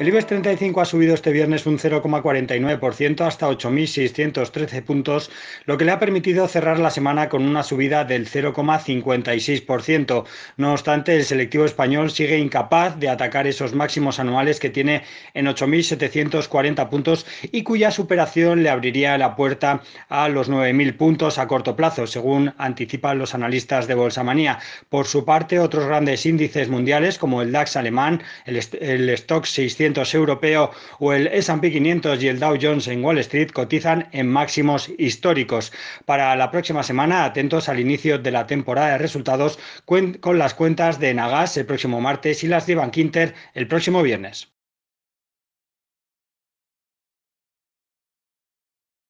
El IBEX 35 ha subido este viernes un 0,49% hasta 8.613 puntos, lo que le ha permitido cerrar la semana con una subida del 0,56%. No obstante, el selectivo español sigue incapaz de atacar esos máximos anuales que tiene en 8.740 puntos y cuya superación le abriría la puerta a los 9.000 puntos a corto plazo, según anticipan los analistas de Bolsa Manía. Por su parte, otros grandes índices mundiales como el DAX alemán, el, el Stock 600, europeo o el S&P 500 y el Dow Jones en Wall Street cotizan en máximos históricos. Para la próxima semana, atentos al inicio de la temporada de resultados con las cuentas de Nagas el próximo martes y las de Bankinter el próximo viernes.